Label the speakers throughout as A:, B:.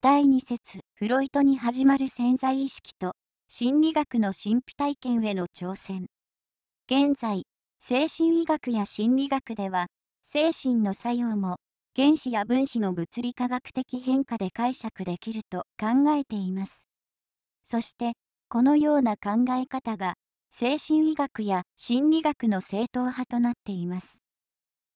A: 第2節フロイトに始まる潜在意識と心理学の神秘体験への挑戦現在精神医学や心理学では精神の作用も原子や分子の物理化学的変化で解釈できると考えていますそしてこのような考え方が精神医学や心理学の正統派となっています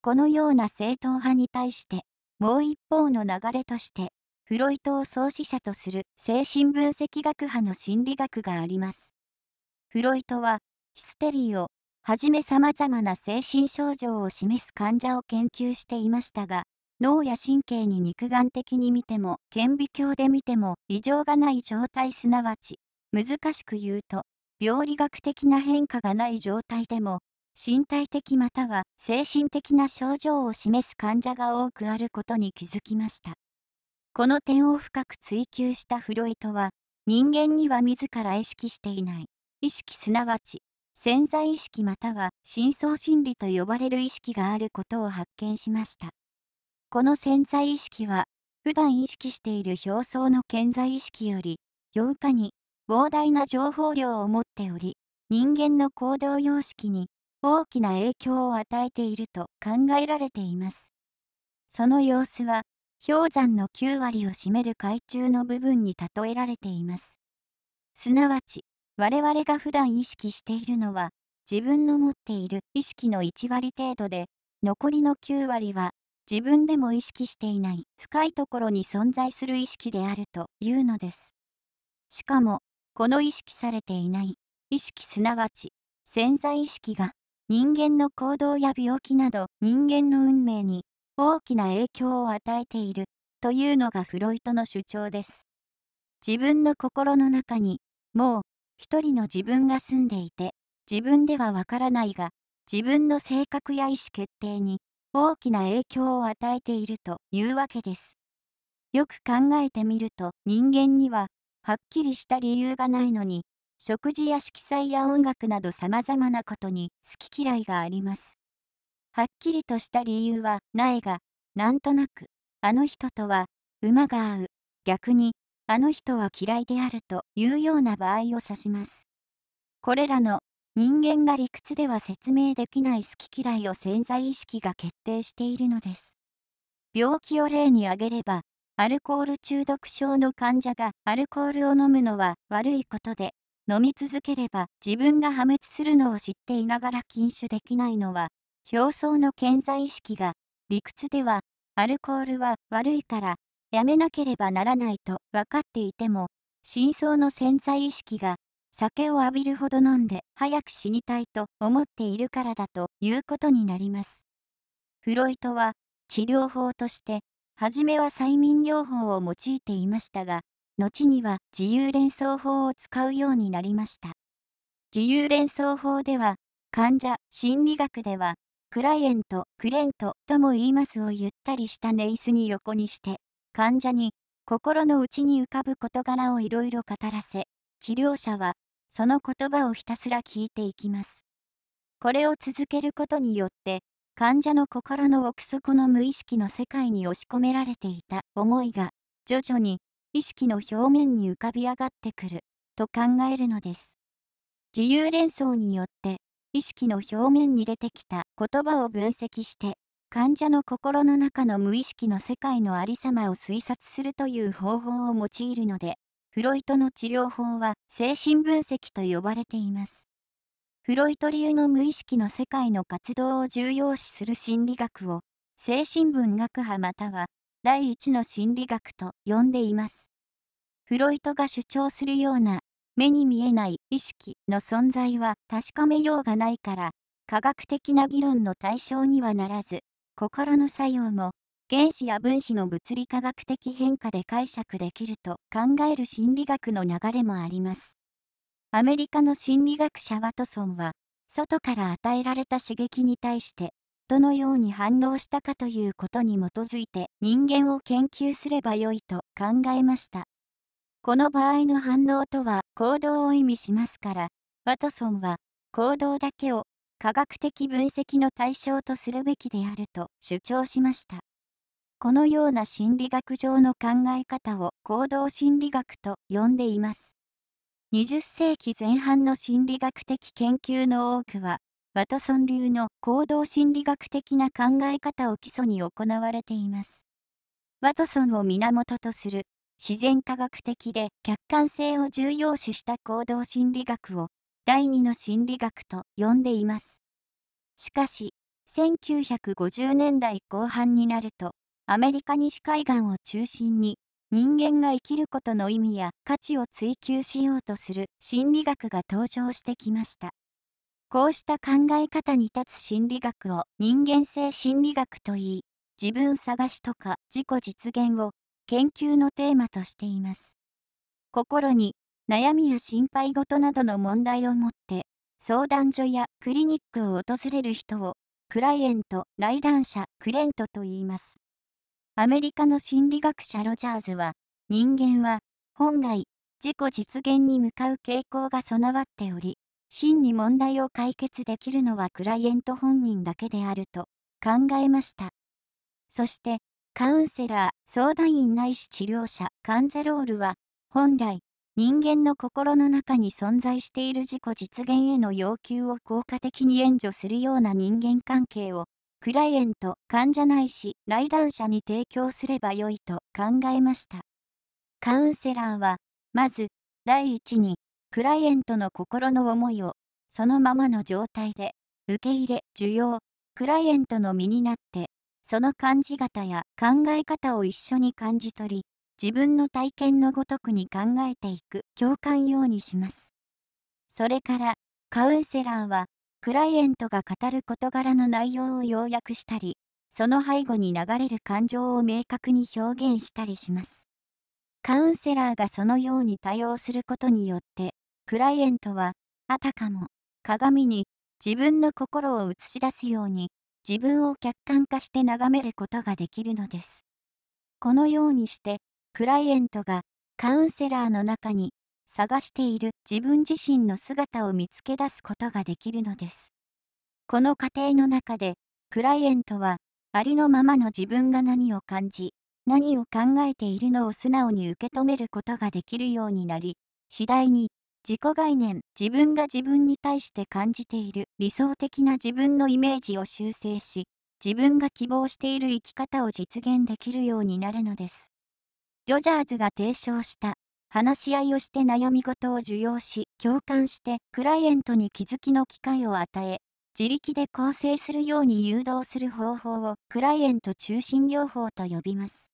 A: このような正統派に対してもう一方の流れとしてフロイトを創始者とする精神分析学派の心理学があります。フロイトは、ヒステリーをはじめ様々な精神症状を示す患者を研究していましたが、脳や神経に肉眼的に見ても、顕微鏡で見ても異常がない状態すなわち、難しく言うと、病理学的な変化がない状態でも、身体的または精神的な症状を示す患者が多くあることに気づきました。この点を深く追求したフロイトは、人間には自ら意識していない。意識すなわち、潜在意識または深層心理と呼ばれる意識があることを発見しました。この潜在意識は、普段意識している表層の潜在意識より、8日に膨大な情報量を持っており、人間の行動様式に大きな影響を与えていると考えられています。その様子は、氷山の9割を占める海中の部分に例えられています。すなわち、我々が普段意識しているのは、自分の持っている意識の1割程度で、残りの9割は、自分でも意識していない深いところに存在する意識であるというのです。しかも、この意識されていない意識すなわち潜在意識が人間の行動や病気など人間の運命に大きな影響を与えているというのがフロイトの主張です。自分の心の中にもう一人の自分が住んでいて自分ではわからないが自分の性格や意思決定に大きな影響を与えているというわけです。よく考えてみると人間にははっきりした理由がないのに食事や色彩や音楽など様々なことに好き嫌いがあります。はっきりとした理由はないが、なんとなく、あの人とは、馬が合う、逆に、あの人は嫌いであるというような場合を指します。これらの人間が理屈では説明できない好き嫌いを潜在意識が決定しているのです。病気を例に挙げれば、アルコール中毒症の患者がアルコールを飲むのは悪いことで、飲み続ければ自分が破滅するのを知っていながら禁酒できないのは表層の健在意識が、理屈では、アルコールは悪いから、やめなければならないと分かっていても、真相の潜在意識が、酒を浴びるほど飲んで早く死にたいと思っているからだということになります。フロイトは、治療法として、初めは催眠療法を用いていましたが、後には自由連想法を使うようになりました。自由連想法では、患者、心理学では、クライエント、クレントとも言いますをゆったりした寝椅子に横にして、患者に心の内に浮かぶ事柄をいろいろ語らせ、治療者はその言葉をひたすら聞いていきます。これを続けることによって、患者の心の奥底の無意識の世界に押し込められていた思いが、徐々に意識の表面に浮かび上がってくると考えるのです。自由連想によって意識の表面に出てきた言葉を分析して患者の心の中の無意識の世界のありさまを推察するという方法を用いるのでフロイトの治療法は精神分析と呼ばれています。フロイト流の無意識の世界の活動を重要視する心理学を精神文学派または第一の心理学と呼んでいます。フロイトが主張するような目に見えない意識の存在は確かめようがないから科学的な議論の対象にはならず心の作用も原子や分子の物理科学的変化で解釈できると考える心理学の流れもあります。アメリカの心理学者ワトソンは、外から与えられた刺激に対して、どのように反応したかということに基づいて人間を研究すればよいと考えました。この場合の反応とは行動を意味しますから、ワトソンは行動だけを科学的分析の対象とするべきであると主張しました。このような心理学上の考え方を行動心理学と呼んでいます。20世紀前半の心理学的研究の多くは、ワトソン流の行動心理学的な考え方を基礎に行われています。ワトソンを源とする自然科学的で客観性を重要視した行動心理学を第二の心理学と呼んでいます。しかし、1950年代後半になると、アメリカ西海岸を中心に、人間が生きることの意味や価値を追求しようとする心理学が登場してきました。こうした考え方に立つ心理学を人間性心理学といい、自分探しとか自己実現を研究のテーマとしています。心に悩みや心配事などの問題を持って相談所やクリニックを訪れる人をクライエント来談者クレントと言います。アメリカの心理学者ロジャーズは人間は本来自己実現に向かう傾向が備わっており真に問題を解決できるのはクライエント本人だけであると考えました。そしてカウンセラー、相談員ないし治療者、カンゼロールは、本来、人間の心の中に存在している自己実現への要求を効果的に援助するような人間関係を、クライエント、患者ないし、来談者に提供すればよいと考えました。カウンセラーは、まず、第一に、クライエントの心の思いを、そのままの状態で、受け入れ、需要、クライエントの身になって、その感じ方や考え方を一緒に感じ取り、自分の体験のごとくに考えていく共感ようにします。それから、カウンセラーは、クライエントが語る事柄の内容を要約したり、その背後に流れる感情を明確に表現したりします。カウンセラーがそのように対応することによって、クライエントは、あたかも、鏡に自分の心を映し出すように、自分を客観化して眺めることができるのです。このようにして、クライエントがカウンセラーの中に探している自分自身の姿を見つけ出すことができるのです。この過程の中で、クライエントはありのままの自分が何を感じ、何を考えているのを素直に受け止めることができるようになり、次第に自己概念、自分が自分に対して感じている理想的な自分のイメージを修正し、自分が希望している生き方を実現できるようになるのです。ロジャーズが提唱した話し合いをして悩み事を受容し、共感して、クライエントに気づきの機会を与え、自力で構成するように誘導する方法をクライエント中心療法と呼びます。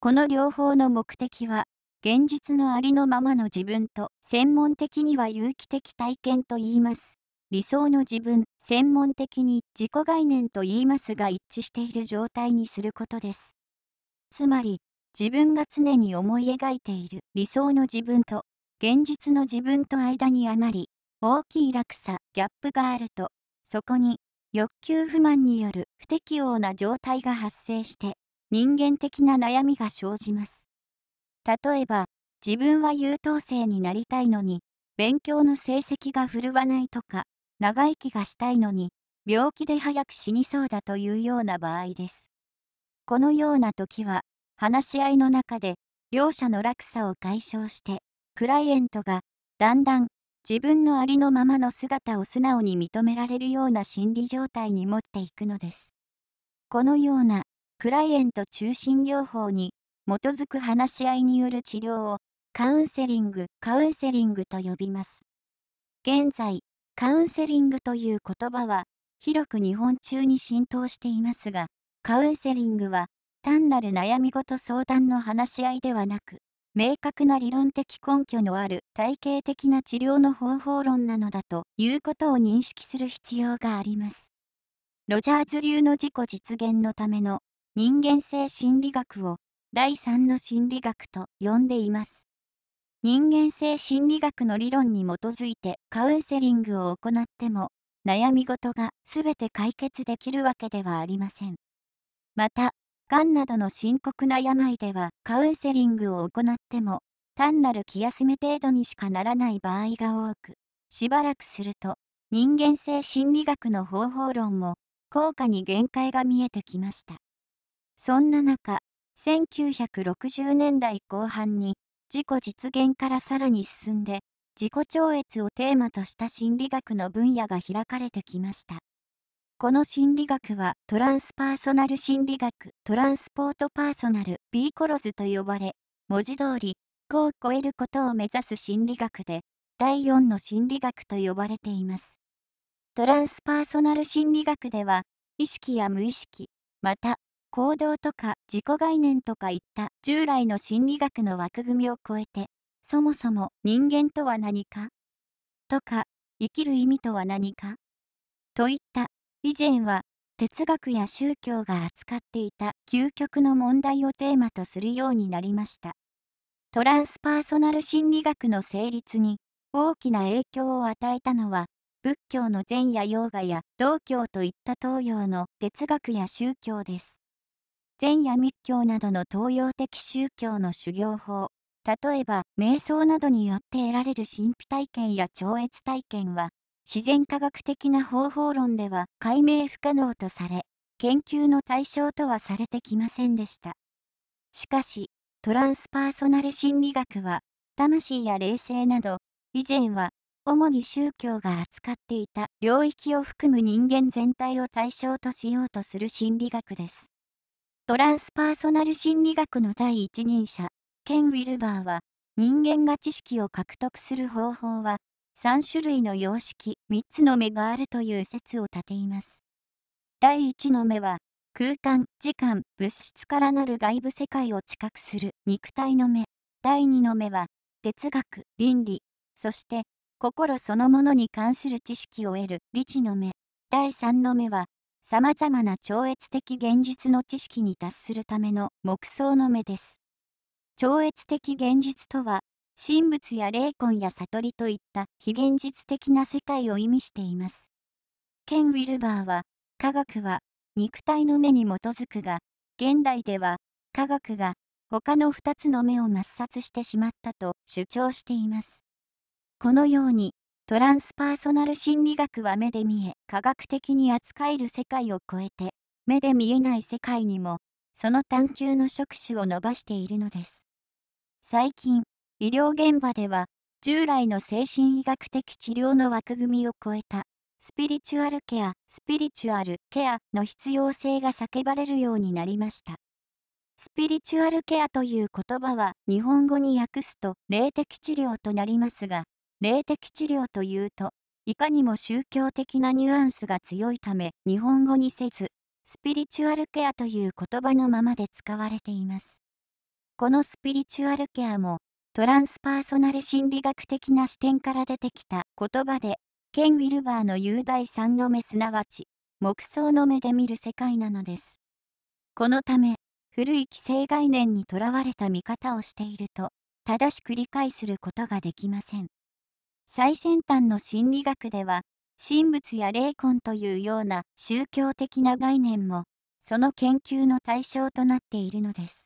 A: この療法の目的は、現実のありのままの自分と専門的には有機的体験と言います。理想の自分、専門的に自己概念と言いますが一致している状態にすることです。つまり、自分が常に思い描いている理想の自分と現実の自分と間にあまり大きい落差、ギャップがあると、そこに欲求不満による不適応な状態が発生して人間的な悩みが生じます。例えば、自分は優等生になりたいのに、勉強の成績が振るわないとか、長生きがしたいのに、病気で早く死にそうだというような場合です。このような時は、話し合いの中で、両者の落差を解消して、クライエントが、だんだん、自分のありのままの姿を素直に認められるような心理状態に持っていくのです。このような、クライエント中心療法に、基づく話し合いによる治療をカウンセリング、カウンセリングと呼びます。現在、カウンセリングという言葉は広く日本中に浸透していますが、カウンセリングは単なる悩み事相談の話し合いではなく、明確な理論的根拠のある体系的な治療の方法論なのだということを認識する必要があります。ロジャーズ流の自己実現のための人間性心理学を第3の心理学と呼んでいます。人間性心理学の理論に基づいてカウンセリングを行っても、悩み事が全て解決できるわけではありません。また、がんなどの深刻な病ではカウンセリングを行っても、単なる気休め程度にしかならない場合が多く、しばらくすると、人間性心理学の方法論も、効果に限界が見えてきました。そんな中、1960年代後半に自己実現からさらに進んで自己超越をテーマとした心理学の分野が開かれてきました。この心理学はトランスパーソナル心理学、トランスポートパーソナル、B ーコロズと呼ばれ、文字通り、5を超えることを目指す心理学で、第4の心理学と呼ばれています。トランスパーソナル心理学では、意識や無意識、また行動とか自己概念とかいった従来の心理学の枠組みを超えて、そもそも人間とは何かとか、生きる意味とは何かといった以前は哲学や宗教が扱っていた究極の問題をテーマとするようになりました。トランスパーソナル心理学の成立に大きな影響を与えたのは仏教の禅やヨーガや道教といった東洋の哲学や宗教です。禅や密教などの東洋的宗教の修行法、例えば瞑想などによって得られる神秘体験や超越体験は、自然科学的な方法論では解明不可能とされ、研究の対象とはされてきませんでした。しかし、トランスパーソナル心理学は、魂や霊性など、以前は主に宗教が扱っていた領域を含む人間全体を対象としようとする心理学です。トランスパーソナル心理学の第一人者、ケン・ウィルバーは、人間が知識を獲得する方法は、3種類の様式、3つの目があるという説を立ています。第1の目は、空間、時間、物質からなる外部世界を知覚する肉体の目。第2の目は、哲学、倫理、そして、心そのものに関する知識を得る理智の目。第3の目は、様々な超越的現実の知識に達するための目想の目です。超越的現実とは、神仏や霊魂や悟りといった非現実的な世界を意味しています。ケン・ウィルバーは、科学は肉体の目に基づくが、現代では科学が他の2つの目を抹殺してしまったと主張しています。このように、トランスパーソナル心理学は目で見え科学的に扱える世界を超えて目で見えない世界にもその探求の触手を伸ばしているのです最近医療現場では従来の精神医学的治療の枠組みを超えたスピリチュアルケアスピリチュアルケアの必要性が叫ばれるようになりましたスピリチュアルケアという言葉は日本語に訳すと霊的治療となりますが霊的治療というと、いかにも宗教的なニュアンスが強いため、日本語にせず、スピリチュアルケアという言葉のままで使われています。このスピリチュアルケアも、トランスパーソナル心理学的な視点から出てきた言葉で、ケン・ウィルバーの雄大三の目すなわち、木想の目で見る世界なのです。このため、古い既成概念にとらわれた見方をしていると、正しく理解することができません。最先端の心理学では神仏や霊魂というような宗教的な概念もその研究の対象となっているのです